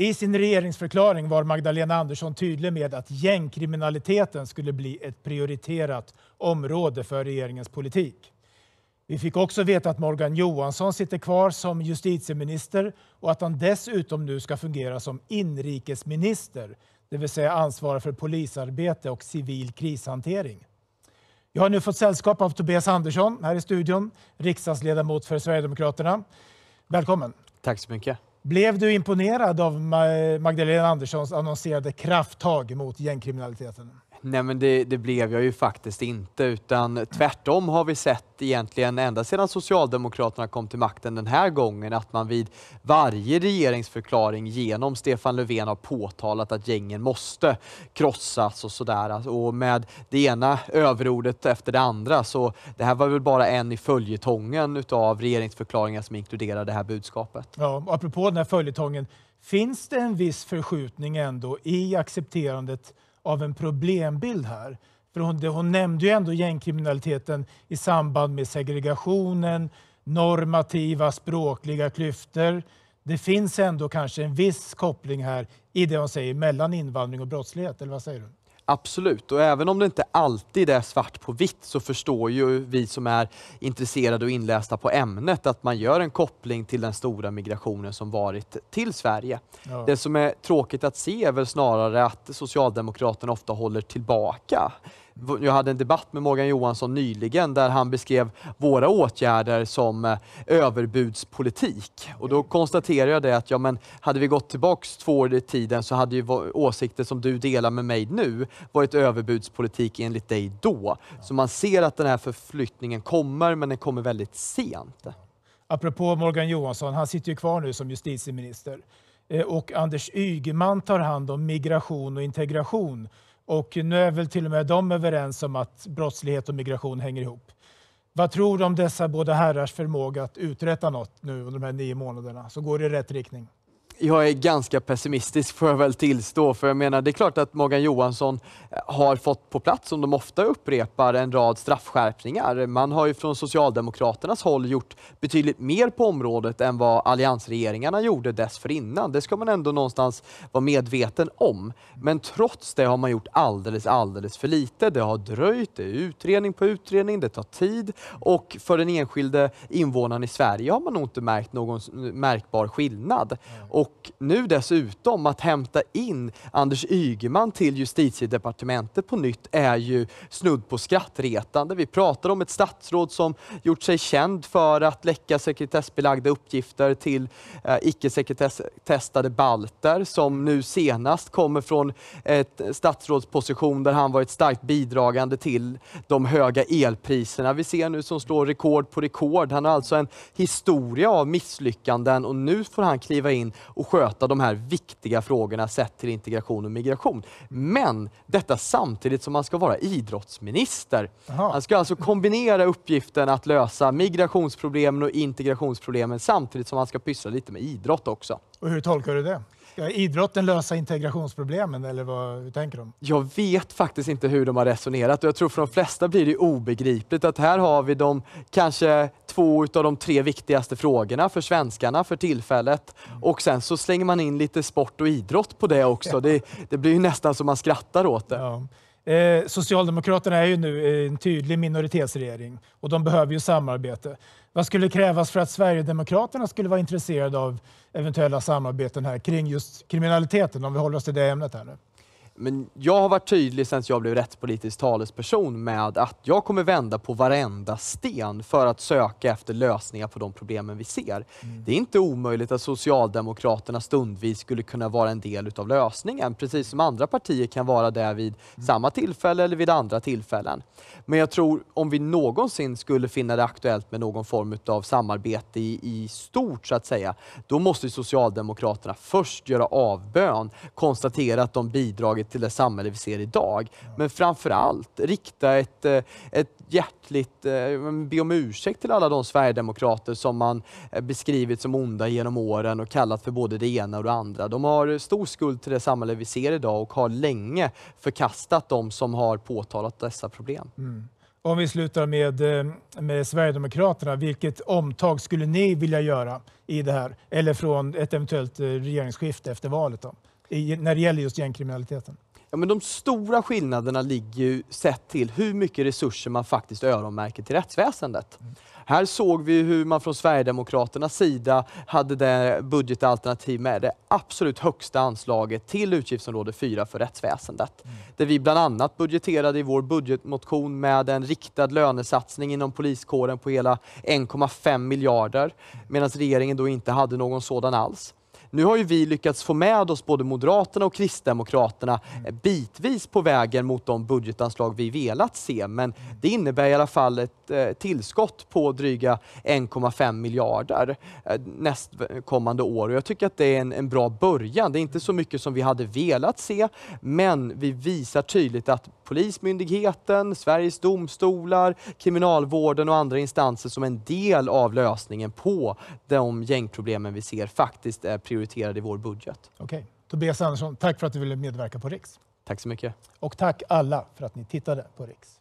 I sin regeringsförklaring var Magdalena Andersson tydlig med att gängkriminaliteten skulle bli ett prioriterat område för regeringens politik. Vi fick också veta att Morgan Johansson sitter kvar som justitieminister och att han dessutom nu ska fungera som inrikesminister, det vill säga ansvara för polisarbete och civil krishantering. Jag har nu fått sällskap av Tobias Andersson här i studion, riksdagsledamot för Sverigedemokraterna. Välkommen! Tack så mycket. Blev du imponerad av Magdalena Anderssons annonserade krafttag mot gängkriminaliteten? Nej, men det, det, blev jag ju faktiskt inte, utan tvärtom har vi sett egentligen ända sedan Socialdemokraterna kom till makten den här gången att man vid varje regeringsförklaring genom Stefan Löfven har påtalat att gängen måste krossas och sådär. Alltså, och med det ena överordet efter det andra, så det här var väl bara en i följetongen av regeringsförklaringar som inkluderar det här budskapet. Ja, apropå den här följetongen, finns det en viss förskjutning ändå i accepterandet av en problembild här. För hon, hon nämnde ju ändå gängkriminaliteten i samband med segregationen, normativa språkliga klyftor. Det finns ändå kanske en viss koppling här i det hon säger mellan invandring och brottslighet, eller vad säger du? Absolut, och även om det inte alltid är svart på vitt så förstår ju vi som är intresserade och inlästa på ämnet att man gör en koppling till den stora migrationen som varit till Sverige. Ja. Det som är tråkigt att se är väl snarare att Socialdemokraterna ofta håller tillbaka jag hade en debatt med Morgan Johansson nyligen där han beskrev våra åtgärder som eh, överbudspolitik. Och då konstaterade jag det att ja, men hade vi gått tillbaka två år i tiden så hade ju åsikter som du delar med mig nu varit överbudspolitik enligt dig då. Så man ser att den här förflyttningen kommer, men den kommer väldigt sent. Apropå Morgan Johansson, han sitter ju kvar nu som justitieminister. Eh, och Anders Ygeman tar hand om migration och integration och nu är väl till och med de överens om att brottslighet och migration hänger ihop. Vad tror du om dessa båda herrars förmåga att uträtta något nu under de här nio månaderna? Så går det i rätt riktning? jag är ganska pessimistisk får jag väl tillstå. För jag menar, det är klart att Morgan Johansson eh, har fått på plats, som de ofta upprepar, en rad straffskärpningar. Man har ju från Socialdemokraternas håll gjort betydligt mer på området än vad alliansregeringarna gjorde dessförinnan. Det ska man ändå någonstans vara medveten om. Men trots det har man gjort alldeles, alldeles för lite. Det har dröjt, det är utredning på utredning, det tar tid och för den enskilde invånaren i Sverige har man nog inte märkt någon märkbar skillnad. Och och nu dessutom att hämta in Anders Ygeman till justitiedepartementet på nytt är ju snudd på skrattretande. Vi pratar om ett statsråd som gjort sig känd för att läcka sekretessbelagda uppgifter till eh, icke-sekretesstestade balter som nu senast kommer från ett statsrådsposition där han varit starkt bidragande till de höga elpriserna vi ser nu som slår rekord på rekord. Han har alltså en historia av misslyckanden och nu får han kliva in och sköta de här viktiga frågorna sett till integration och migration. Men detta samtidigt som man ska vara idrottsminister. Aha. Han ska alltså kombinera uppgiften att lösa migrationsproblemen och integrationsproblemen samtidigt som han ska pyssla lite med idrott också. Och hur tolkar du det? Ska idrotten lösa integrationsproblemen eller vad, hur tänker de? Jag vet faktiskt inte hur de har resonerat och jag tror för de flesta blir det obegripligt att här har vi de kanske två av de tre viktigaste frågorna för svenskarna för tillfället mm. och sen så slänger man in lite sport och idrott på det också. det, det, blir ju nästan så man skrattar åt det. Ja. Eh, Socialdemokraterna är ju nu en tydlig minoritetsregering och de behöver ju samarbete. Vad skulle krävas för att Sverigedemokraterna skulle vara intresserade av eventuella samarbeten här kring just kriminaliteten, om vi håller oss till det ämnet här nu? Men jag har varit tydlig sen jag blev rättspolitisk talesperson med att jag kommer vända på varenda sten för att söka efter lösningar på de problemen vi ser. Mm. Det är inte omöjligt att Socialdemokraterna stundvis skulle kunna vara en del av lösningen, precis som andra partier kan vara det vid mm. samma tillfälle eller vid andra tillfällen. Men jag tror om vi någonsin skulle finna det aktuellt med någon form av samarbete i, i stort, så att säga, då måste Socialdemokraterna först göra avbön, konstatera att de bidragit till det samhälle vi ser idag. Men framförallt rikta ett, eh, ett hjärtligt, eh, be om ursäkt till alla de sverigedemokrater som man eh, beskrivit som onda genom åren och kallat för både det ena och det andra. De har stor skuld till det samhälle vi ser idag och har länge förkastat de som har påtalat dessa problem. Mm. Om vi slutar med, med Sverigedemokraterna, vilket omtag skulle ni vilja göra i det här? Eller från ett eventuellt regeringsskifte efter valet? Då? i, när det gäller just gängkriminaliteten? Ja, men de stora skillnaderna ligger ju sett till hur mycket resurser man faktiskt öronmärker till rättsväsendet. Mm. Här såg vi hur man från Sverigedemokraternas sida hade det budgetalternativ med det absolut högsta anslaget till utgiftsområde 4 för rättsväsendet. Mm. Där vi bland annat budgeterade i vår budgetmotion med en riktad lönesatsning inom poliskåren på hela 1,5 miljarder mm. medan regeringen då inte hade någon sådan alls. Nu har ju vi lyckats få med oss både Moderaterna och Kristdemokraterna eh, bitvis på vägen mot de budgetanslag vi velat se, men det innebär i alla fall ett eh, tillskott på dryga 1,5 miljarder eh, nästkommande år. Och jag tycker att det är en, en bra början. Det är inte så mycket som vi hade velat se, men vi visar tydligt att Polismyndigheten, Sveriges domstolar, Kriminalvården och andra instanser som en del av lösningen på de gängproblemen vi ser faktiskt är prioriterade prioriterade i vår budget. Okej. Okay. Tobias Andersson, tack för att du ville medverka på Riks. Tack så mycket. Och tack alla för att ni tittade på Riks.